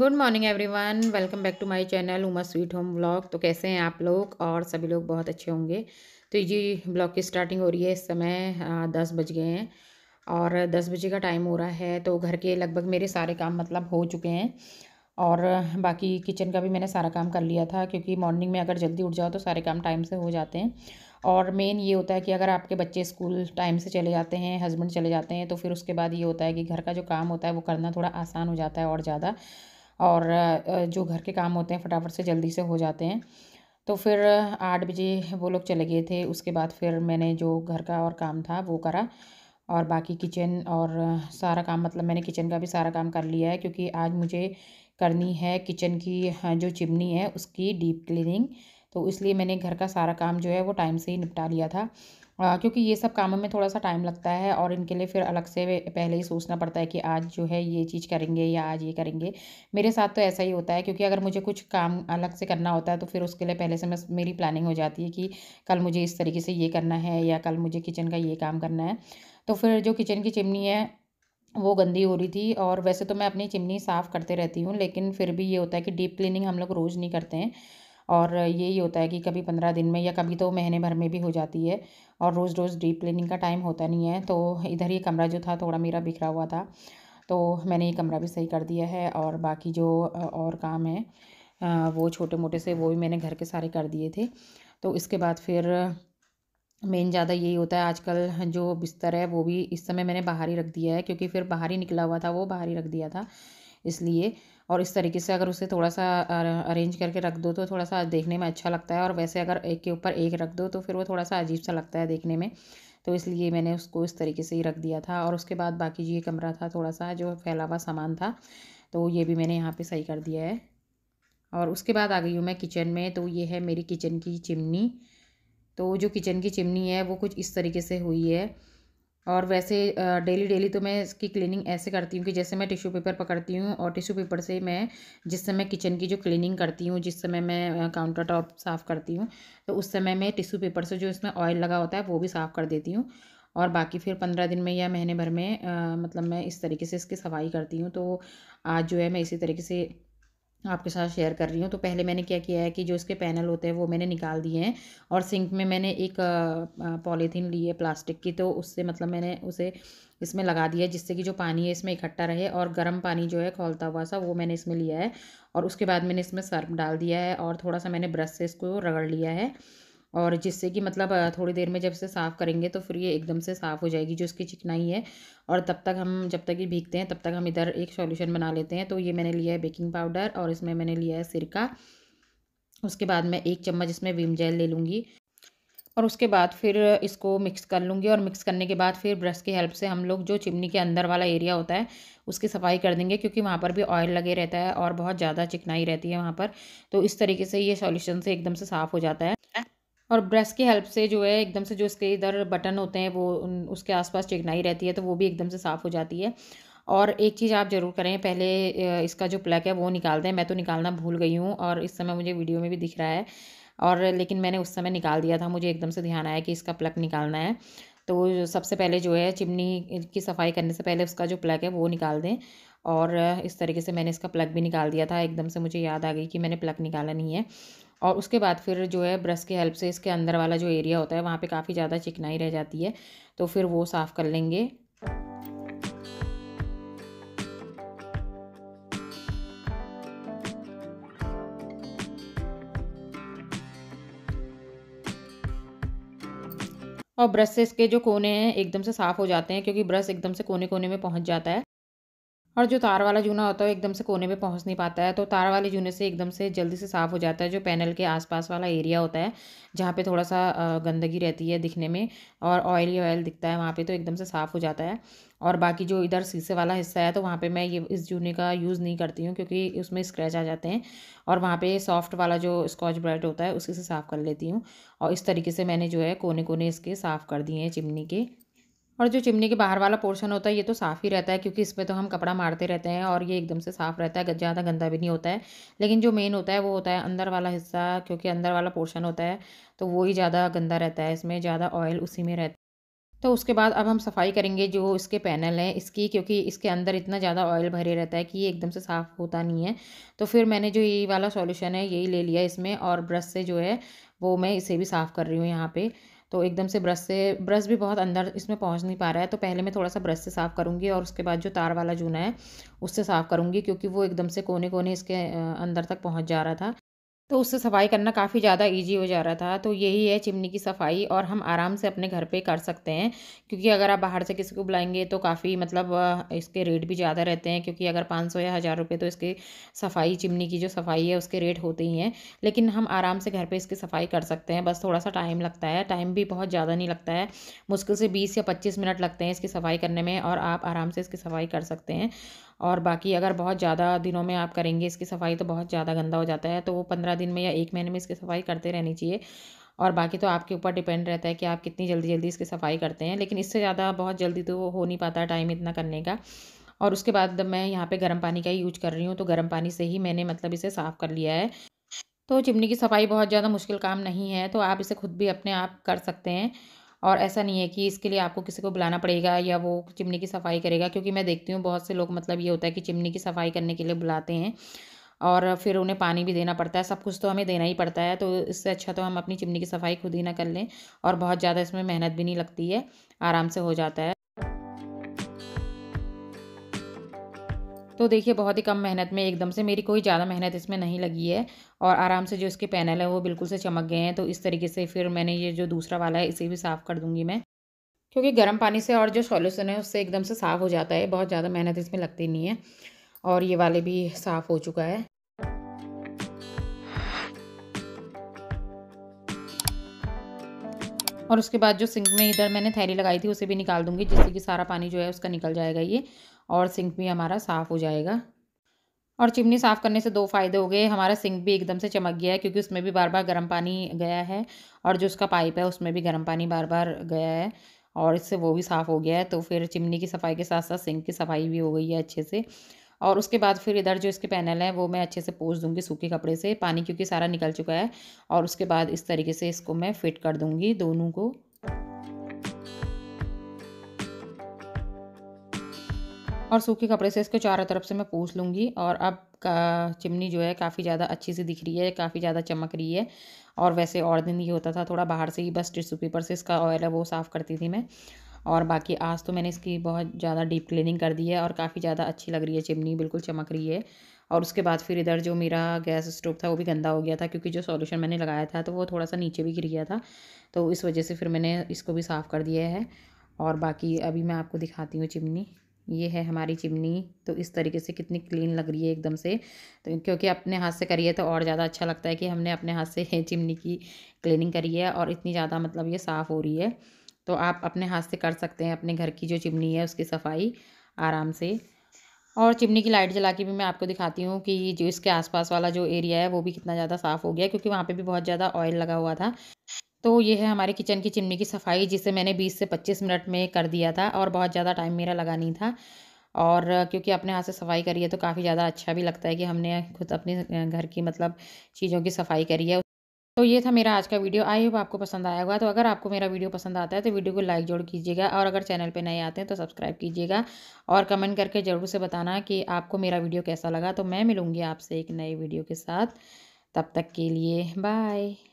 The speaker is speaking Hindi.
good morning everyone welcome back to my channel Uma sweet home blog तो कैसे हैं आप लोग और सभी लोग बहुत अच्छे होंगे तो ये ब्लॉग की स्टार्टिंग हो रही है इस समय दस बज गए हैं और दस बजे का टाइम हो रहा है तो घर के लगभग मेरे सारे काम मतलब हो चुके हैं और बाकी किचन का भी मैंने सारा काम कर लिया था क्योंकि मॉर्निंग में अगर जल्दी उठ जाओ तो सारे काम टाइम से हो जाते हैं और मेन ये होता है कि अगर आपके बच्चे स्कूल टाइम से चले जाते हैं हस्बैंड चले जाते हैं तो फिर उसके बाद ये होता है कि घर का जो काम होता है वो करना थोड़ा आसान हो जाता है और ज़्यादा और जो घर के काम होते हैं फटाफट से जल्दी से हो जाते हैं तो फिर आठ बजे वो लोग चले गए थे उसके बाद फिर मैंने जो घर का और काम था वो करा और बाकी किचन और सारा काम मतलब मैंने किचन का भी सारा काम कर लिया है क्योंकि आज मुझे करनी है किचन की हाँ, जो चिमनी है उसकी डीप क्लीनिंग तो इसलिए मैंने घर का सारा काम जो है वो टाइम से ही निपटा लिया था क्योंकि ये सब कामों में थोड़ा सा टाइम लगता है और इनके लिए फिर अलग से पहले ही सोचना पड़ता है कि आज जो है ये चीज़ करेंगे या आज ये करेंगे मेरे साथ तो ऐसा ही होता है क्योंकि अगर मुझे कुछ काम अलग से करना होता है तो फिर उसके लिए पहले से मैं मेरी प्लानिंग हो जाती है कि कल मुझे इस तरीके से ये करना है या कल मुझे किचन का ये काम करना है तो फिर जो किचन की चिमनी है वो गंदी हो रही थी और वैसे तो मैं अपनी चिमनी साफ़ करते रहती हूँ लेकिन फिर भी ये होता है कि डीप क्लीनिंग हम लोग रोज़ नहीं करते हैं और यही होता है कि कभी पंद्रह दिन में या कभी तो महीने भर में भी हो जाती है और रोज़ रोज़ डीप क्लिनिंग का टाइम होता नहीं है तो इधर ये कमरा जो था थोड़ा मेरा बिखरा हुआ था तो मैंने ये कमरा भी सही कर दिया है और बाकी जो और काम है वो छोटे मोटे से वो भी मैंने घर के सारे कर दिए थे तो इसके बाद फिर मेन ज़्यादा यही होता है आजकल जो बिस्तर है वो भी इस समय मैंने बाहर ही रख दिया है क्योंकि फिर बाहर ही निकला हुआ था वो बाहर ही रख दिया था इसलिए और इस तरीके से अगर उसे थोड़ा सा अरेंज करके रख दो तो थोड़ा सा देखने में अच्छा लगता है और वैसे अगर एक के ऊपर एक रख दो तो फिर वो थोड़ा सा अजीब सा लगता है देखने में तो इसलिए मैंने उसको इस तरीके से ही रख दिया था और उसके बाद बाकी ये कमरा था थोड़ा सा जो फैला हुआ सामान था तो ये भी मैंने यहाँ पर सही कर दिया है और उसके बाद आ गई हूँ मैं किचन में तो ये है मेरी किचन की चिमनी तो जो किचन की चिमनी है वो कुछ इस तरीके से हुई है और वैसे डेली डेली तो मैं इसकी क्लीनिंग ऐसे करती हूँ कि जैसे मैं टिश्यू पेपर पकड़ती हूँ और टिश्यू पेपर से मैं जिस समय किचन की जो क्लीनिंग करती हूँ जिस समय मैं काउंटर टॉप साफ़ करती हूँ तो उस समय मैं टिश्यू पेपर से जो इसमें ऑयल लगा होता है वो भी साफ़ कर देती हूँ और बाकी फिर पंद्रह दिन में या महीने भर में आ, मतलब मैं इस तरीके से इसकी सफाई करती हूँ तो आज जो है मैं इसी तरीके से आपके साथ शेयर कर रही हूँ तो पहले मैंने क्या किया है कि जो इसके पैनल होते हैं वो मैंने निकाल दिए हैं और सिंक में मैंने एक पॉलीथीन ली है प्लास्टिक की तो उससे मतलब मैंने उसे इसमें लगा दिया जिससे कि जो पानी है इसमें इकट्ठा रहे और गर्म पानी जो है खोलता हुआ सा वो मैंने इसमें लिया है और उसके बाद मैंने इसमें सर्फ डाल दिया है और थोड़ा सा मैंने ब्रश से इसको रगड़ लिया है और जिससे कि मतलब थोड़ी देर में जब इसे साफ़ करेंगे तो फिर ये एकदम से साफ़ हो जाएगी जो इसकी चिकनाई है और तब तक हम जब तक ये भीगते हैं तब तक हम इधर एक सॉल्यूशन बना लेते हैं तो ये मैंने लिया है बेकिंग पाउडर और इसमें मैंने लिया है सिरका उसके बाद मैं एक चम्मच इसमें विम जेल ले लूँगी और उसके बाद फिर इसको मिक्स कर लूँगी और मिक्स करने के बाद फिर ब्रश की हेल्प से हम लोग जो चिमनी के अंदर वाला एरिया होता है उसकी सफाई कर देंगे क्योंकि वहाँ पर भी ऑयल लगे रहता है और बहुत ज़्यादा चिकनाई रहती है वहाँ पर तो इस तरीके से ये सॉल्यूशन से एकदम से साफ़ हो जाता है और ब्रश की हेल्प से जो है एकदम से जो इसके इधर बटन होते हैं वो उसके आसपास चिकनाई रहती है तो वो भी एकदम से साफ़ हो जाती है और एक चीज़ आप ज़रूर करें पहले इसका जो प्लग है वो निकाल दें मैं तो निकालना भूल गई हूँ और इस समय मुझे वीडियो में भी दिख रहा है और लेकिन मैंने उस समय निकाल दिया था मुझे एकदम से ध्यान आया कि इसका प्लग निकालना है तो सबसे पहले जो है चिमनी की सफाई करने से पहले उसका जो प्लग है वो निकाल दें और इस तरीके से मैंने इसका प्लग भी निकाल दिया था एकदम से मुझे याद आ गई कि मैंने प्लग निकाला नहीं है और उसके बाद फिर जो है ब्रश की हेल्प से इसके अंदर वाला जो एरिया होता है वहाँ पे काफ़ी ज़्यादा चिकनाई रह जाती है तो फिर वो साफ़ कर लेंगे और ब्रश से इसके जो कोने हैं एकदम से साफ़ हो जाते हैं क्योंकि ब्रश एकदम से कोने कोने में पहुंच जाता है और जो तार वाला जूना होता है एकदम से कोने में पहुंच नहीं पाता है तो तार वाले जूने से एकदम से जल्दी से साफ़ हो जाता है जो पैनल के आसपास वाला एरिया होता है जहाँ पे थोड़ा सा गंदगी रहती है दिखने में और ऑयली ऑयल दिखता है वहाँ पे तो एकदम से साफ़ हो जाता है और बाकी जो इधर शीशे वाला हिस्सा है तो वहाँ पर मैं ये इस जूने का यूज़ नहीं करती हूँ क्योंकि उसमें स्क्रैच आ जाते हैं और वहाँ पर सॉफ्ट वाला जो स्कॉच ब्राइट होता है उसी से साफ़ कर लेती हूँ और इस तरीके से मैंने जो है कोने कोने इसके साफ़ कर दिए हैं चिमनी के और जो चिमनी के बाहर वाला पोर्शन होता है ये तो साफ़ ही रहता है क्योंकि इसमें तो हम कपड़ा मारते रहते हैं और ये एकदम से साफ़ रहता है ज़्यादा गंदा भी नहीं होता है लेकिन जो मेन होता है वो होता है अंदर वाला हिस्सा क्योंकि अंदर वाला पोर्शन होता है तो वो ही ज़्यादा गंदा रहता है इसमें ज़्यादा ऑयल उसी में रहता है तो उसके बाद अब हम सफाई करेंगे जो इसके पैनल हैं इसकी क्योंकि इसके अंदर इतना ज़्यादा ऑयल भरे रहता है कि ये एकदम से साफ़ होता नहीं है तो फिर मैंने जो ये वाला सॉल्यूशन है यही ले लिया इसमें और ब्रश से जो है वो मैं इसे भी साफ़ कर रही हूँ यहाँ पे तो एकदम से ब्रश से ब्रश भी बहुत अंदर इसमें पहुंच नहीं पा रहा है तो पहले मैं थोड़ा सा ब्रश से साफ़ करूँगी और उसके बाद जो तार वाला जूना है उससे साफ़ करूँगी क्योंकि वो एकदम से कोने कोने इसके अंदर तक पहुँच जा रहा था तो उससे सफाई करना काफ़ी ज़्यादा इजी हो जा रहा था तो यही है चिमनी की सफाई और हम आराम से अपने घर पे कर सकते हैं क्योंकि अगर आप बाहर से किसी को बुलाएंगे तो काफ़ी मतलब इसके रेट भी ज़्यादा रहते हैं क्योंकि अगर पाँच सौ या हज़ार रुपये तो इसकी सफाई चिमनी की जो सफाई है उसके रेट होते ही हैं लेकिन हम आराम से घर पर इसकी सफाई कर सकते हैं बस थोड़ा सा टाइम लगता है टाइम भी बहुत ज़्यादा नहीं लगता है मुश्किल से बीस या पच्चीस मिनट लगते हैं इसकी सफाई करने में और आप आराम से इसकी सफाई कर सकते हैं और बाकी अगर बहुत ज़्यादा दिनों में आप करेंगे इसकी सफाई तो बहुत ज़्यादा गंदा हो जाता है तो वो पंद्रह दिन में या एक महीने में इसकी सफाई करते रहनी चाहिए और बाकी तो आपके ऊपर डिपेंड रहता है कि आप कितनी जल्दी जल्दी इसकी सफाई करते हैं लेकिन इससे ज़्यादा बहुत जल्दी तो हो नहीं पाता टाइम इतना करने का और उसके बाद मैं यहाँ पे गर्म पानी का यूज कर रही हूँ तो गर्म पानी से ही मैंने मतलब इसे साफ़ कर लिया है तो चिमनी की सफाई बहुत ज़्यादा मुश्किल काम नहीं है तो आप इसे खुद भी अपने आप कर सकते हैं और ऐसा नहीं है कि इसके लिए आपको किसी को बुलाना पड़ेगा या वो चिमनी की सफाई करेगा क्योंकि मैं देखती हूँ बहुत से लोग मतलब ये होता है कि चिमनी की सफाई करने के लिए बुलाते हैं और फिर उन्हें पानी भी देना पड़ता है सब कुछ तो हमें देना ही पड़ता है तो इससे अच्छा तो हम अपनी चिमनी की सफाई खुद ही ना कर लें और बहुत ज़्यादा इसमें मेहनत भी नहीं लगती है आराम से हो जाता है तो देखिए बहुत ही कम मेहनत में एकदम से मेरी कोई ज़्यादा मेहनत इसमें नहीं लगी है और आराम से जो इसके पैनल है वो बिल्कुल से चमक गए हैं तो इस तरीके से फिर मैंने ये जो दूसरा वाला है इसे भी साफ़ कर दूँगी मैं क्योंकि गर्म पानी से और जो सॉल्यूशन है उससे एकदम से साफ़ हो जाता है बहुत ज़्यादा मेहनत इसमें लगती नहीं है और ये वाले भी साफ़ हो चुका है और उसके बाद जो सिंक में इधर मैंने थैली लगाई थी उसे भी निकाल दूंगी जिससे कि सारा पानी जो है उसका निकल जाएगा ये और सिंक भी हमारा साफ़ हो जाएगा और चिमनी साफ़ करने से दो फ़ायदे हो गए हमारा सिंक भी एकदम से चमक गया है क्योंकि उसमें भी बार बार गर्म पानी गया है और जो उसका पाइप है उसमें भी गर्म पानी बार बार गया है और इससे वो भी साफ़ हो गया है तो फिर चिमनी की सफाई के साथ साथ सिंक की सफाई भी हो गई है अच्छे से और उसके बाद फिर इधर जो इसके पैनल हैं वो मैं अच्छे से पोस दूंगी सूखे कपड़े से पानी क्योंकि सारा निकल चुका है और उसके बाद इस तरीके से इसको मैं फिट कर दूंगी दोनों को और सूखे कपड़े से इसको चारों तरफ से मैं पूछ लूँगी और अब का चिमनी जो है काफ़ी ज़्यादा अच्छी सी दिख रही है काफ़ी ज़्यादा चमक रही है और वैसे और दिन ये होता था थोड़ा बाहर से ही बस टिश्यू पेपर से इसका ऑयल है वो साफ़ करती थी मैं और बाकी आज तो मैंने इसकी बहुत ज़्यादा डीप क्लीनिंग कर दी है और काफ़ी ज़्यादा अच्छी लग रही है चिमनी बिल्कुल चमक रही है और उसके बाद फिर इधर जो मेरा गैस स्टोव था वो भी गंदा हो गया था क्योंकि जो सॉल्यूशन मैंने लगाया था तो वो थोड़ा सा नीचे भी गिर गया था तो इस वजह से फिर मैंने इसको भी साफ़ कर दिया है और बाकी अभी मैं आपको दिखाती हूँ चिमनी ये है हमारी चिमनी तो इस तरीके से कितनी क्लीन लग रही है एकदम से तो क्योंकि अपने हाथ से करिए तो और ज़्यादा अच्छा लगता है कि हमने अपने हाथ से चिमनी की क्लीनिंग करी है और इतनी ज़्यादा मतलब ये साफ़ हो रही है तो आप अपने हाथ से कर सकते हैं अपने घर की जो चिमनी है उसकी सफाई आराम से और चिमनी की लाइट जला के भी मैं आपको दिखाती हूँ कि जो इसके आसपास वाला जो एरिया है वो भी कितना ज़्यादा साफ़ हो गया क्योंकि वहाँ पे भी बहुत ज़्यादा ऑयल लगा हुआ था तो ये है हमारे किचन की चिमनी की सफाई जिसे मैंने 20 से 25 मिनट में कर दिया था और बहुत ज़्यादा टाइम मेरा लगा नहीं था और क्योंकि अपने हाथ से सफाई करी है तो काफ़ी ज़्यादा अच्छा भी लगता है कि हमने खुद अपने घर की मतलब चीज़ों की सफाई करी है तो ये था मेरा आज का वीडियो आई होप आपको पसंद आया होगा तो अगर आपको मेरा वीडियो पसंद आता है तो वीडियो को लाइक जरूर कीजिएगा और अगर चैनल पे नए आते हैं तो सब्सक्राइब कीजिएगा और कमेंट करके ज़रूर से बताना कि आपको मेरा वीडियो कैसा लगा तो मैं मिलूँगी आपसे एक नए वीडियो के साथ तब तक के लिए बाय